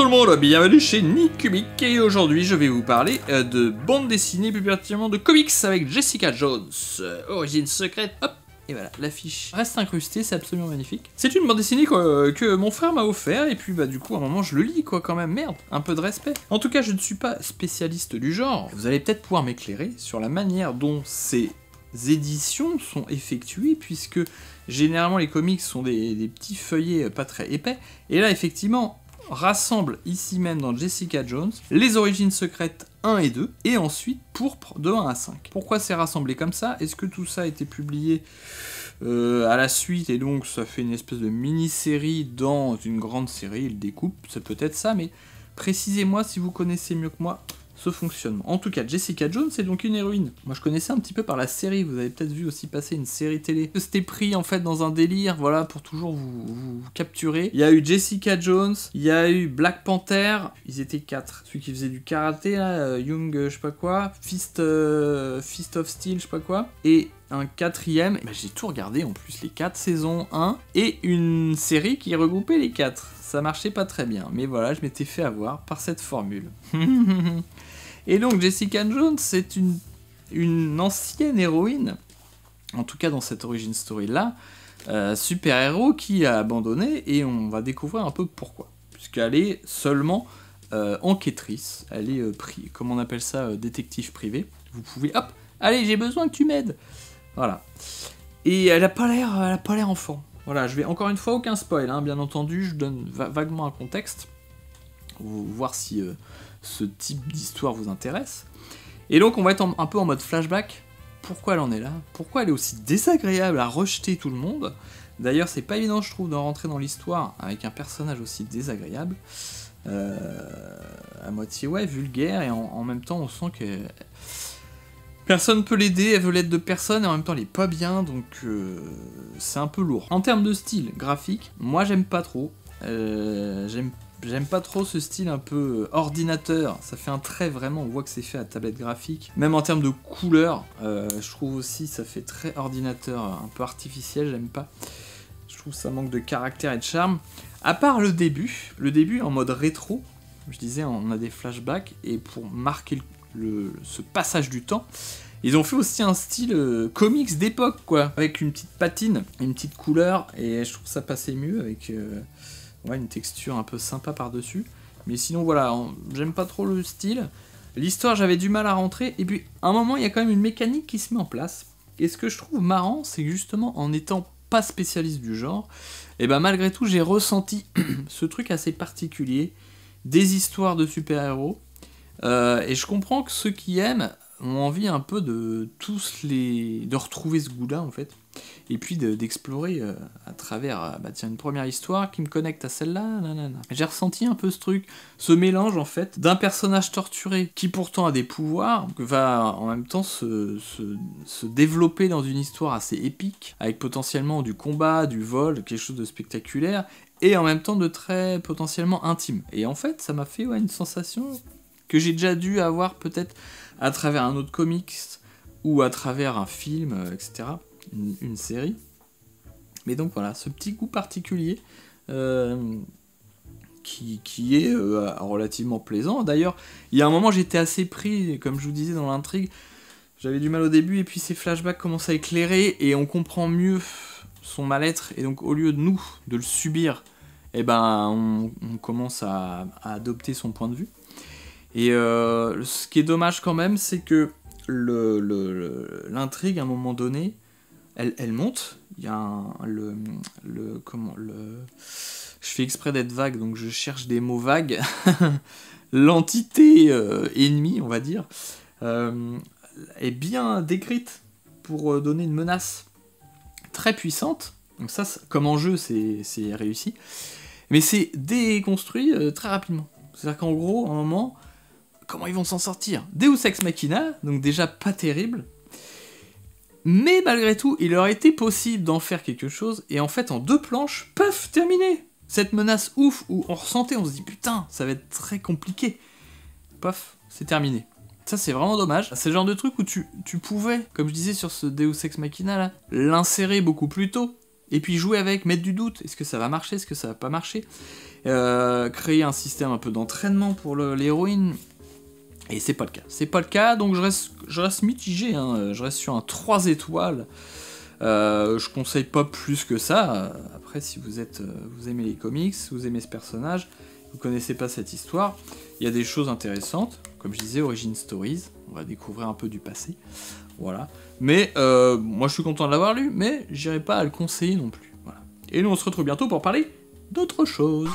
tout le monde, bienvenue chez Nickubik et aujourd'hui je vais vous parler euh, de bande dessinée, plus particulièrement de comics avec Jessica Jones, euh, origine secrète, hop et voilà, l'affiche reste incrustée, c'est absolument magnifique. C'est une bande dessinée euh, que mon frère m'a offert, et puis bah du coup à un moment je le lis quoi quand même, merde, un peu de respect. En tout cas je ne suis pas spécialiste du genre, vous allez peut-être pouvoir m'éclairer sur la manière dont ces éditions sont effectuées, puisque généralement les comics sont des, des petits feuillets pas très épais, et là effectivement rassemble ici même dans Jessica Jones les origines secrètes 1 et 2, et ensuite Pourpre de 1 à 5. Pourquoi c'est rassemblé comme ça Est-ce que tout ça a été publié euh, à la suite et donc ça fait une espèce de mini-série dans une grande série Il découpe, c'est peut-être ça, mais précisez-moi si vous connaissez mieux que moi ce fonctionnement. En tout cas, Jessica Jones c'est donc une héroïne. Moi je connaissais un petit peu par la série, vous avez peut-être vu aussi passer une série télé. C'était pris en fait dans un délire, voilà, pour toujours vous, vous capturer. Il y a eu Jessica Jones, il y a eu Black Panther, ils étaient quatre. Celui qui faisait du karaté là, euh, Young, euh, je sais pas quoi, Fist, euh, Fist of Steel, je sais pas quoi. Et un quatrième, bah, j'ai tout regardé en plus, les quatre saisons 1, et une série qui regroupait les quatre. Ça marchait pas très bien, mais voilà, je m'étais fait avoir par cette formule. et donc Jessica Jones, c'est une, ancienne héroïne, en tout cas dans cette origin story-là, euh, super-héros qui a abandonné, et on va découvrir un peu pourquoi. Puisqu'elle est seulement euh, enquêtrice, elle est, euh, pris, comment on appelle ça, détective privé. Vous pouvez, hop, allez, j'ai besoin que tu m'aides. Voilà. Et elle a pas l'air, elle a pas l'air enfant. Voilà, je vais encore une fois aucun spoil, hein, bien entendu, je donne vaguement un contexte, vous voir si euh, ce type d'histoire vous intéresse. Et donc on va être un peu en mode flashback. Pourquoi elle en est là Pourquoi elle est aussi désagréable à rejeter tout le monde D'ailleurs, c'est pas évident, je trouve, de rentrer dans l'histoire avec un personnage aussi désagréable. Euh, à moitié, ouais, vulgaire, et en, même temps, on sent que Personne peut l'aider, elle veut l'aide de personne et en même temps elle est pas bien, donc euh, c'est un peu lourd. En termes de style graphique, moi j'aime pas trop. Euh, j'aime pas trop ce style un peu euh, ordinateur, ça fait un trait vraiment, on voit que c'est fait à tablette graphique. Même en termes de couleur, je trouve aussi ça fait très ordinateur, un peu artificiel, j'aime pas. Je trouve ça manque de caractère et de charme. À part le début, le début en mode rétro, je disais on a des flashbacks et pour marquer le ce passage du temps. Ils ont fait aussi un style euh, comics d'époque, quoi, avec une petite patine, une petite couleur, et je trouve ça passait mieux avec euh, une texture un peu sympa par-dessus. Mais sinon, voilà, j'aime pas trop le style. L'histoire, j'avais du mal à rentrer, et puis à un moment, il y a quand même une mécanique qui se met en place. Et ce que je trouve marrant, c'est que justement, en étant pas spécialiste du genre, et eh ben malgré tout, j'ai ressenti ce truc assez particulier des histoires de super-héros euh, et je comprends que ceux qui aiment ont envie un peu de tous les de retrouver ce goût-là en fait, et puis d'explorer euh, à travers euh, bah, tiens, une première histoire qui me connecte à celle-là. J'ai ressenti un peu ce truc, ce mélange en fait d'un personnage torturé qui pourtant a des pouvoirs, va en même temps se, développer dans une histoire assez épique, avec potentiellement du combat, du vol, quelque chose de spectaculaire. Et en même temps de très potentiellement intime. Et en fait, ça m'a fait une sensation que j'ai déjà dû avoir peut-être à travers un autre comics ou à travers un film, euh, etc., une, série. Mais donc voilà, ce petit goût particulier euh, qui, est euh, relativement plaisant. D'ailleurs, il y a un moment, j'étais assez pris, comme je vous disais dans l'intrigue, j'avais du mal au début, et puis ces flashbacks commencent à éclairer, et on comprend mieux son mal-être, et donc au lieu de nous, de le subir, eh ben, on, commence à adopter son point de vue. Et euh, ce qui est dommage quand même, c'est que l'intrigue, à un moment donné, elle, monte. Il y a un, le, comment, le... Je fais exprès d'être vague, donc je cherche des mots vagues. L'entité euh, ennemie, on va dire, euh, est bien décrite pour donner une menace très puissante. Donc ça, comme enjeu, c'est réussi. Mais c'est déconstruit très rapidement. C'est-à-dire qu'en gros, à un moment, comment ils vont s'en sortir Deus Ex Machina, donc déjà pas terrible. Mais malgré tout, il aurait été possible d'en faire quelque chose, et en fait, en deux planches, paf, terminé Cette menace ouf où on ressentait, on se dit putain, ça va être très compliqué. Paf, c'est terminé. Ça, c'est vraiment dommage. C'est le genre de truc où tu, pouvais, comme je disais sur ce Deus Ex Machina là, l'insérer beaucoup plus tôt, et puis jouer avec, mettre du doute, est-ce que ça va marcher, est-ce que ça va pas marcher, euh, créer un système un peu d'entraînement pour l'héroïne, et c'est pas le cas. C'est pas le cas, donc je reste, je reste mitigé. Hein. Je reste sur un 3 étoiles. Euh, je conseille pas plus que ça. Après, si vous, êtes, euh, vous aimez les comics, vous aimez ce personnage, vous connaissez pas cette histoire, il y a des choses intéressantes. Comme je disais, Origin Stories, on va découvrir un peu du passé. Voilà. Mais euh, moi, je suis content de l'avoir lu, mais j'irai pas à le conseiller non plus. Voilà. Et nous, on se retrouve bientôt pour parler d'autre chose.